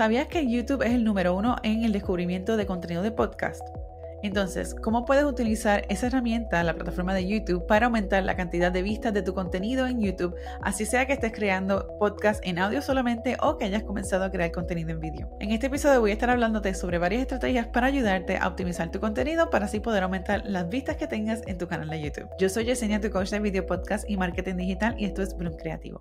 ¿Sabías que YouTube es el número uno en el descubrimiento de contenido de podcast? Entonces, ¿cómo puedes utilizar esa herramienta, la plataforma de YouTube, para aumentar la cantidad de vistas de tu contenido en YouTube, así sea que estés creando podcast en audio solamente o que hayas comenzado a crear contenido en vídeo? En este episodio voy a estar hablándote sobre varias estrategias para ayudarte a optimizar tu contenido para así poder aumentar las vistas que tengas en tu canal de YouTube. Yo soy Yesenia, tu coach de video podcast y marketing digital, y esto es Bloom Creativo.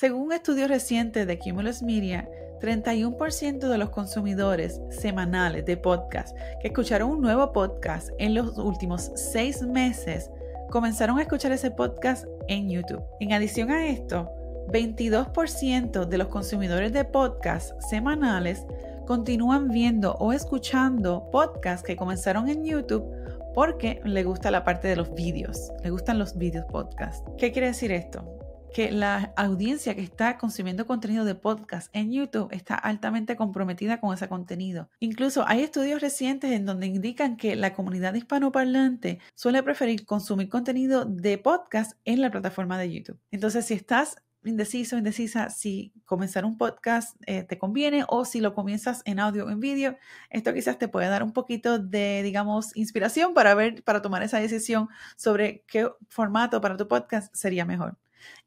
Según un estudio reciente de Cumulus Media, 31% de los consumidores semanales de podcast que escucharon un nuevo podcast en los últimos seis meses comenzaron a escuchar ese podcast en YouTube. En adición a esto, 22% de los consumidores de podcast semanales continúan viendo o escuchando podcasts que comenzaron en YouTube porque le gusta la parte de los vídeos, le gustan los vídeos podcast. ¿Qué quiere decir esto? que la audiencia que está consumiendo contenido de podcast en YouTube está altamente comprometida con ese contenido. Incluso hay estudios recientes en donde indican que la comunidad hispanoparlante suele preferir consumir contenido de podcast en la plataforma de YouTube. Entonces, si estás indeciso, indecisa, si comenzar un podcast eh, te conviene o si lo comienzas en audio o en vídeo, esto quizás te pueda dar un poquito de, digamos, inspiración para ver, para tomar esa decisión sobre qué formato para tu podcast sería mejor.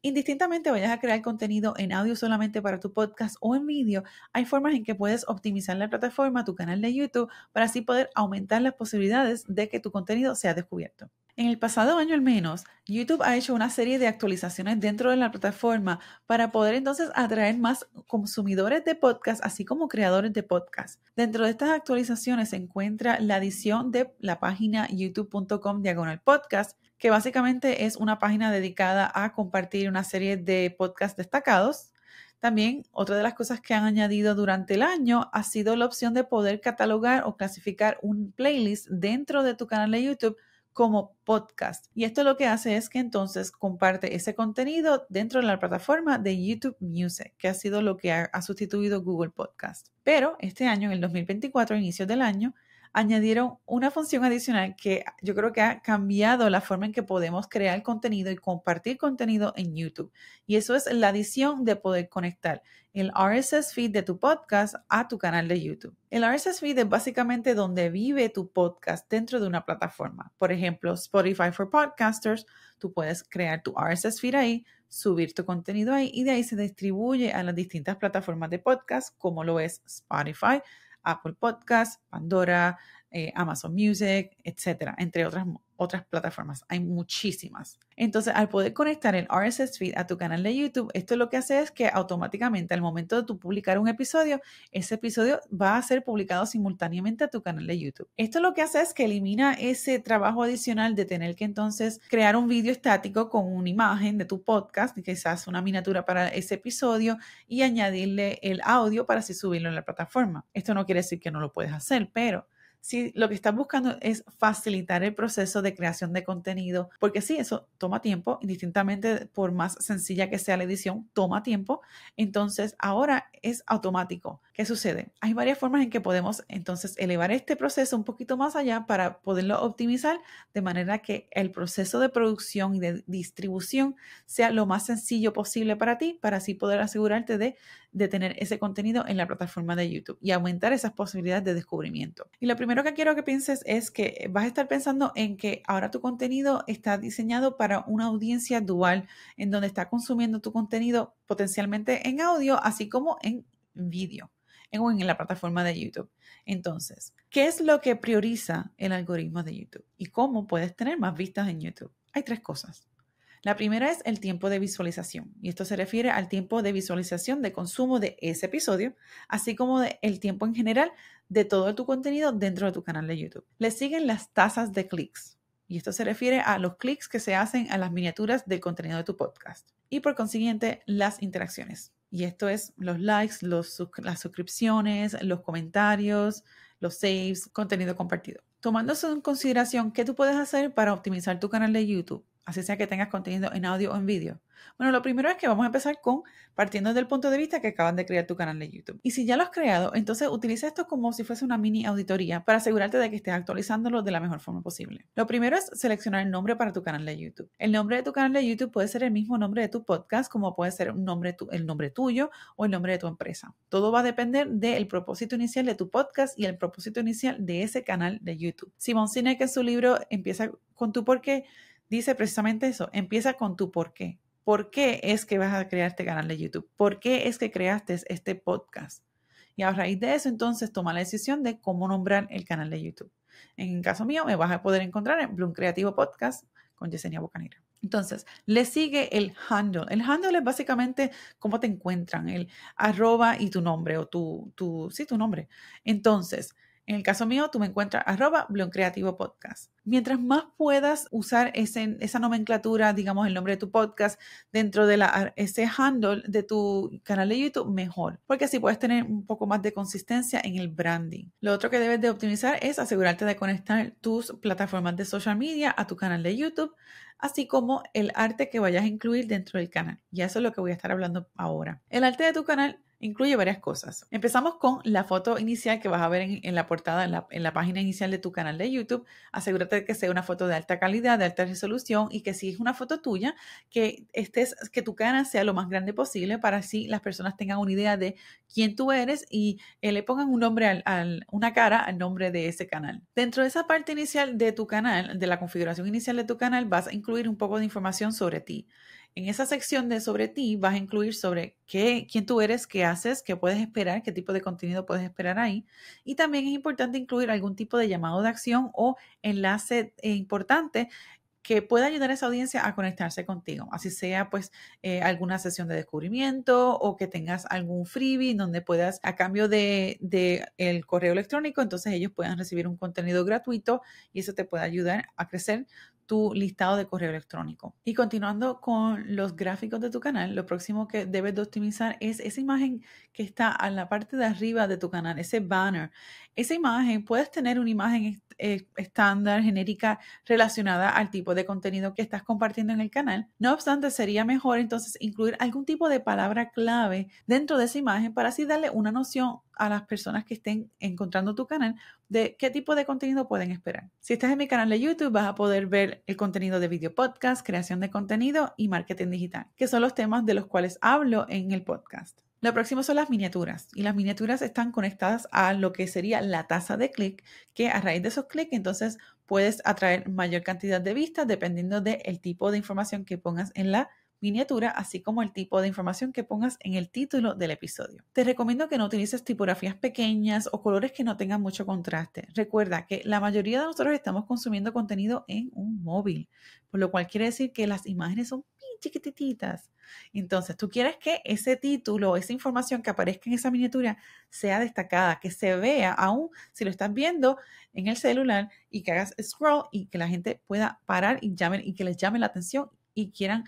Indistintamente vayas a crear contenido en audio solamente para tu podcast o en vídeo, hay formas en que puedes optimizar la plataforma, tu canal de YouTube, para así poder aumentar las posibilidades de que tu contenido sea descubierto. En el pasado año al menos, YouTube ha hecho una serie de actualizaciones dentro de la plataforma para poder entonces atraer más consumidores de podcast, así como creadores de podcast. Dentro de estas actualizaciones se encuentra la adición de la página youtube.com diagonal podcast, que básicamente es una página dedicada a compartir una serie de podcasts destacados. También otra de las cosas que han añadido durante el año ha sido la opción de poder catalogar o clasificar un playlist dentro de tu canal de YouTube como podcast. Y esto lo que hace es que entonces comparte ese contenido dentro de la plataforma de YouTube Music, que ha sido lo que ha, sustituido Google Podcast. Pero este año, en el 2024, inicio del año, añadieron una función adicional que yo creo que ha cambiado la forma en que podemos crear contenido y compartir contenido en YouTube. Y eso es la adición de poder conectar el RSS feed de tu podcast a tu canal de YouTube. El RSS feed es básicamente donde vive tu podcast dentro de una plataforma. Por ejemplo, Spotify for Podcasters, tú puedes crear tu RSS feed ahí, subir tu contenido ahí y de ahí se distribuye a las distintas plataformas de podcast como lo es Spotify, Apple Podcast, Pandora, eh, Amazon Music, etcétera, entre otras otras plataformas, hay muchísimas. Entonces, al poder conectar el RSS feed a tu canal de YouTube, esto lo que hace es que automáticamente al momento de tu publicar un episodio, ese episodio va a ser publicado simultáneamente a tu canal de YouTube. Esto lo que hace es que elimina ese trabajo adicional de tener que entonces crear un vídeo estático con una imagen de tu podcast, quizás una miniatura para ese episodio y añadirle el audio para así subirlo en la plataforma. Esto no quiere decir que no lo puedes hacer, pero si lo que estás buscando es facilitar el proceso de creación de contenido, porque sí, eso toma tiempo, indistintamente por más sencilla que sea la edición, toma tiempo, entonces ahora es automático. ¿Qué sucede? Hay varias formas en que podemos entonces elevar este proceso un poquito más allá para poderlo optimizar de manera que el proceso de producción y de distribución sea lo más sencillo posible para ti, para así poder asegurarte de, de tener ese contenido en la plataforma de YouTube y aumentar esas posibilidades de descubrimiento. Y lo primero que quiero que pienses es que vas a estar pensando en que ahora tu contenido está diseñado para una audiencia dual, en donde está consumiendo tu contenido potencialmente en audio, así como en vídeo en, en la plataforma de YouTube. Entonces, ¿qué es lo que prioriza el algoritmo de YouTube? ¿Y cómo puedes tener más vistas en YouTube? Hay tres cosas. La primera es el tiempo de visualización, y esto se refiere al tiempo de visualización de consumo de ese episodio, así como el tiempo en general de todo tu contenido dentro de tu canal de YouTube. Le siguen las tasas de clics, y esto se refiere a los clics que se hacen a las miniaturas del contenido de tu podcast, y por consiguiente las interacciones. Y esto es los likes, las suscripciones, los comentarios, los saves, contenido compartido. Tomando en consideración, ¿qué tú puedes hacer para optimizar tu canal de YouTube? así sea que tengas contenido en audio o en vídeo? Bueno, lo primero es que vamos a empezar con partiendo del punto de vista que acaban de crear tu canal de YouTube. Y si ya lo has creado, entonces utiliza esto como si fuese una mini auditoría para asegurarte de que estés actualizándolo de la mejor forma posible. Lo primero es seleccionar el nombre para tu canal de YouTube. El nombre de tu canal de YouTube puede ser el mismo nombre de tu podcast, como puede ser un nombre el nombre tuyo o el nombre de tu empresa. Todo va a depender del propósito inicial de tu podcast y el propósito inicial de ese canal de YouTube. Simón Cine que su libro Empieza con tu porqué, dice precisamente eso, empieza con tu por qué. ¿Por qué es que vas a crear este canal de YouTube? ¿Por qué es que creaste este podcast? Y a raíz de eso, entonces, toma la decisión de cómo nombrar el canal de YouTube. En el caso mío, me vas a poder encontrar en Bloom Creativo Podcast con Yesenia Bocanera. Entonces, le sigue el handle. El handle es básicamente cómo te encuentran, el arroba y tu nombre o tu, tu, sí, tu nombre. Entonces, en el caso mío, tú me encuentras arroba Podcast. Mientras más puedas usar esa nomenclatura, digamos, el nombre de tu podcast dentro de la, ese handle de tu canal de YouTube, mejor, porque así puedes tener un poco más de consistencia en el branding. Lo otro que debes de optimizar es asegurarte de conectar tus plataformas de social media a tu canal de YouTube, así como el arte que vayas a incluir dentro del canal. Y eso es lo que voy a estar hablando ahora. El arte de tu canal Incluye varias cosas. Empezamos con la foto inicial que vas a ver en, la portada, en la, página inicial de tu canal de YouTube. Asegúrate de que sea una foto de alta calidad, de alta resolución y que si es una foto tuya, que, que tu cara sea lo más grande posible para así las personas tengan una idea de quién tú eres y eh, le pongan un nombre una cara al nombre de ese canal. Dentro de esa parte inicial de tu canal, de la configuración inicial de tu canal, vas a incluir un poco de información sobre ti. En esa sección de sobre ti vas a incluir sobre qué, quién tú eres, qué haces, qué puedes esperar, qué tipo de contenido puedes esperar ahí. Y también es importante incluir algún tipo de llamado de acción o enlace eh, importante que pueda ayudar a esa audiencia a conectarse contigo, así sea pues eh, alguna sesión de descubrimiento o que tengas algún freebie donde puedas a cambio de, el correo electrónico, entonces ellos puedan recibir un contenido gratuito y eso te puede ayudar a crecer tu listado de correo electrónico. Y continuando con los gráficos de tu canal, lo próximo que debes de optimizar es esa imagen que está en la parte de arriba de tu canal, ese banner, esa imagen, puedes tener una imagen eh, estándar, genérica, relacionada al tipo de contenido que estás compartiendo en el canal. No obstante, sería mejor entonces incluir algún tipo de palabra clave dentro de esa imagen para así darle una noción a las personas que estén encontrando tu canal de qué tipo de contenido pueden esperar. Si estás en mi canal de YouTube vas a poder ver el contenido de video podcast, creación de contenido y marketing digital, que son los temas de los cuales hablo en el podcast. Lo próximo son las miniaturas y las miniaturas están conectadas a lo que sería la tasa de clic, que a raíz de esos clics entonces puedes atraer mayor cantidad de vistas dependiendo del el tipo de información que pongas en la miniatura, así como el tipo de información que pongas en el título del episodio. Te recomiendo que no utilices tipografías pequeñas o colores que no tengan mucho contraste. Recuerda que la mayoría de nosotros estamos consumiendo contenido en un móvil, por lo cual quiere decir que las imágenes son chiquititas. Entonces, tú quieres que ese título, esa información que aparezca en esa miniatura sea destacada, que se vea, aún si lo estás viendo en el celular y que hagas scroll y que la gente pueda parar y llamen y que les llame la atención y quieran,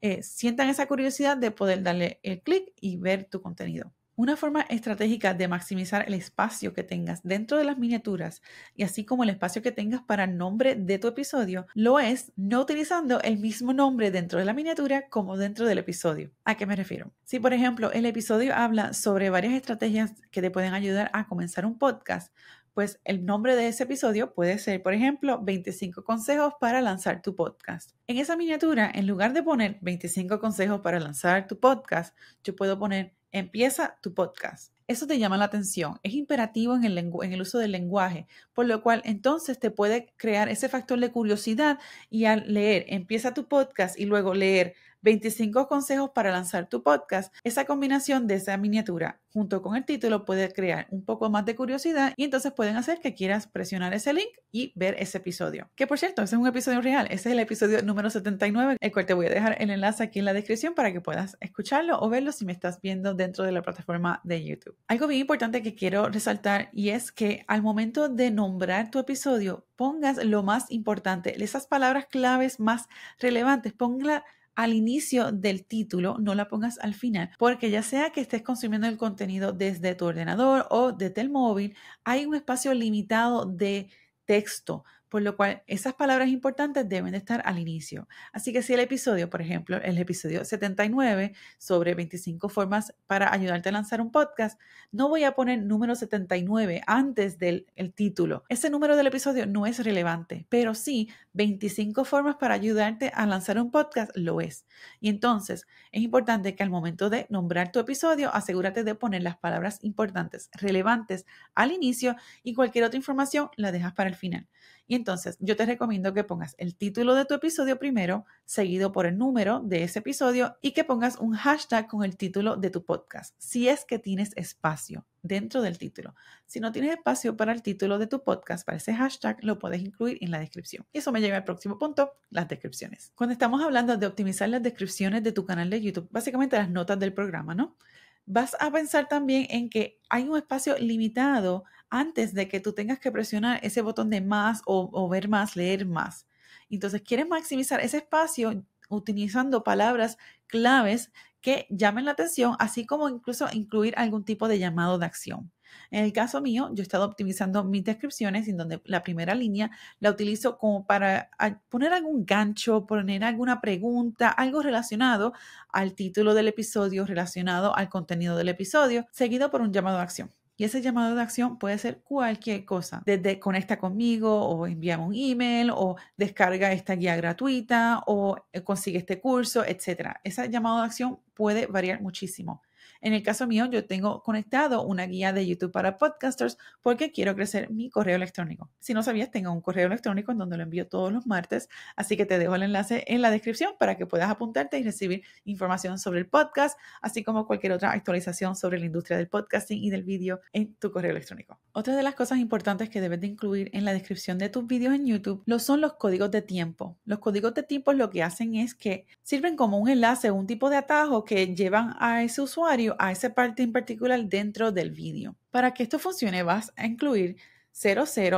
eh, sientan esa curiosidad de poder darle el clic y ver tu contenido. Una forma estratégica de maximizar el espacio que tengas dentro de las miniaturas y así como el espacio que tengas para el nombre de tu episodio lo es no utilizando el mismo nombre dentro de la miniatura como dentro del episodio. ¿A qué me refiero? Si por ejemplo el episodio habla sobre varias estrategias que te pueden ayudar a comenzar un podcast, pues el nombre de ese episodio puede ser, por ejemplo, 25 consejos para lanzar tu podcast. En esa miniatura, en lugar de poner 25 consejos para lanzar tu podcast, yo puedo poner empieza tu podcast. Eso te llama la atención, es imperativo en el, en el, uso del lenguaje, por lo cual entonces te puede crear ese factor de curiosidad y al leer empieza tu podcast y luego leer 25 consejos para lanzar tu podcast, esa combinación de esa miniatura junto con el título puede crear un poco más de curiosidad y entonces pueden hacer que quieras presionar ese link y ver ese episodio. Que por cierto, ese es un episodio real, ese es el episodio número 79, el cual te voy a dejar el enlace aquí en la descripción para que puedas escucharlo o verlo si me estás viendo dentro de la plataforma de YouTube. Algo bien importante que quiero resaltar y es que al momento de nombrar tu episodio, pongas lo más importante, esas palabras claves más relevantes, ponga al inicio del título, no la pongas al final, porque ya sea que estés consumiendo el contenido desde tu ordenador o desde el móvil, hay un espacio limitado de texto por lo cual esas palabras importantes deben estar al inicio. Así que si el episodio, por ejemplo, el episodio 79 sobre 25 formas para ayudarte a lanzar un podcast, no voy a poner número 79 antes del título. Ese número del episodio no es relevante, pero sí 25 formas para ayudarte a lanzar un podcast lo es. Y entonces es importante que al momento de nombrar tu episodio, asegúrate de poner las palabras importantes, relevantes al inicio y cualquier otra información la dejas para el final. Y entonces yo te recomiendo que pongas el título de tu episodio primero, seguido por el número de ese episodio y que pongas un hashtag con el título de tu podcast, si es que tienes espacio dentro del título. Si no tienes espacio para el título de tu podcast, para ese hashtag, lo puedes incluir en la descripción. Y eso me lleva al próximo punto, las descripciones. Cuando estamos hablando de optimizar las descripciones de tu canal de YouTube, básicamente las notas del programa, ¿no? Vas a pensar también en que hay un espacio limitado antes de que tú tengas que presionar ese botón de más o, ver más, leer más. Entonces, quieres maximizar ese espacio utilizando palabras claves que llamen la atención, así como incluso incluir algún tipo de llamado de acción. En el caso mío, yo he estado optimizando mis descripciones en donde la primera línea la utilizo como para poner algún gancho, poner alguna pregunta, algo relacionado al título del episodio, relacionado al contenido del episodio, seguido por un llamado de acción. Y ese llamado de acción puede ser cualquier cosa, desde conecta conmigo o envíame un email o descarga esta guía gratuita o eh, consigue este curso, etc. Ese llamado de acción puede variar muchísimo. En el caso mío, yo tengo conectado una guía de YouTube para podcasters porque quiero crecer mi correo electrónico. Si no sabías, tengo un correo electrónico en donde lo envío todos los martes, así que te dejo el enlace en la descripción para que puedas apuntarte y recibir información sobre el podcast, así como cualquier otra actualización sobre la industria del podcasting y del vídeo en tu correo electrónico. Otra de las cosas importantes que debes de incluir en la descripción de tus vídeos en YouTube lo son los códigos de tiempo. Los códigos de tiempo lo que hacen es que sirven como un enlace, un tipo de atajo que llevan a ese usuario a esa parte en particular dentro del vídeo. Para que esto funcione vas a incluir 0000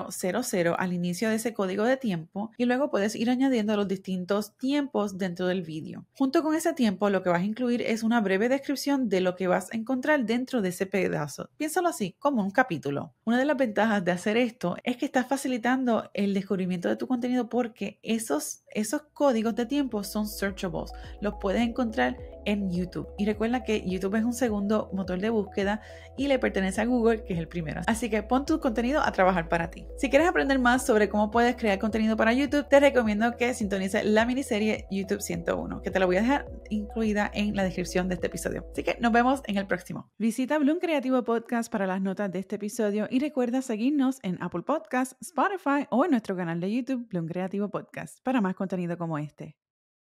al inicio de ese código de tiempo y luego puedes ir añadiendo los distintos tiempos dentro del vídeo. Junto con ese tiempo lo que vas a incluir es una breve descripción de lo que vas a encontrar dentro de ese pedazo. Piénsalo así, como un capítulo. Una de las ventajas de hacer esto es que estás facilitando el descubrimiento de tu contenido porque esos, esos códigos de tiempo son searchables, los puedes encontrar en YouTube. Y recuerda que YouTube es un segundo motor de búsqueda y le pertenece a Google, que es el primero. Así que pon tu contenido a trabajar para ti. Si quieres aprender más sobre cómo puedes crear contenido para YouTube, te recomiendo que sintonices la miniserie YouTube 101, que te la voy a dejar incluida en la descripción de este episodio. Así que nos vemos en el próximo. Visita Bloom Creativo Podcast para las notas de este episodio y recuerda seguirnos en Apple Podcasts, Spotify o en nuestro canal de YouTube Bloom Creativo Podcast para más contenido como este.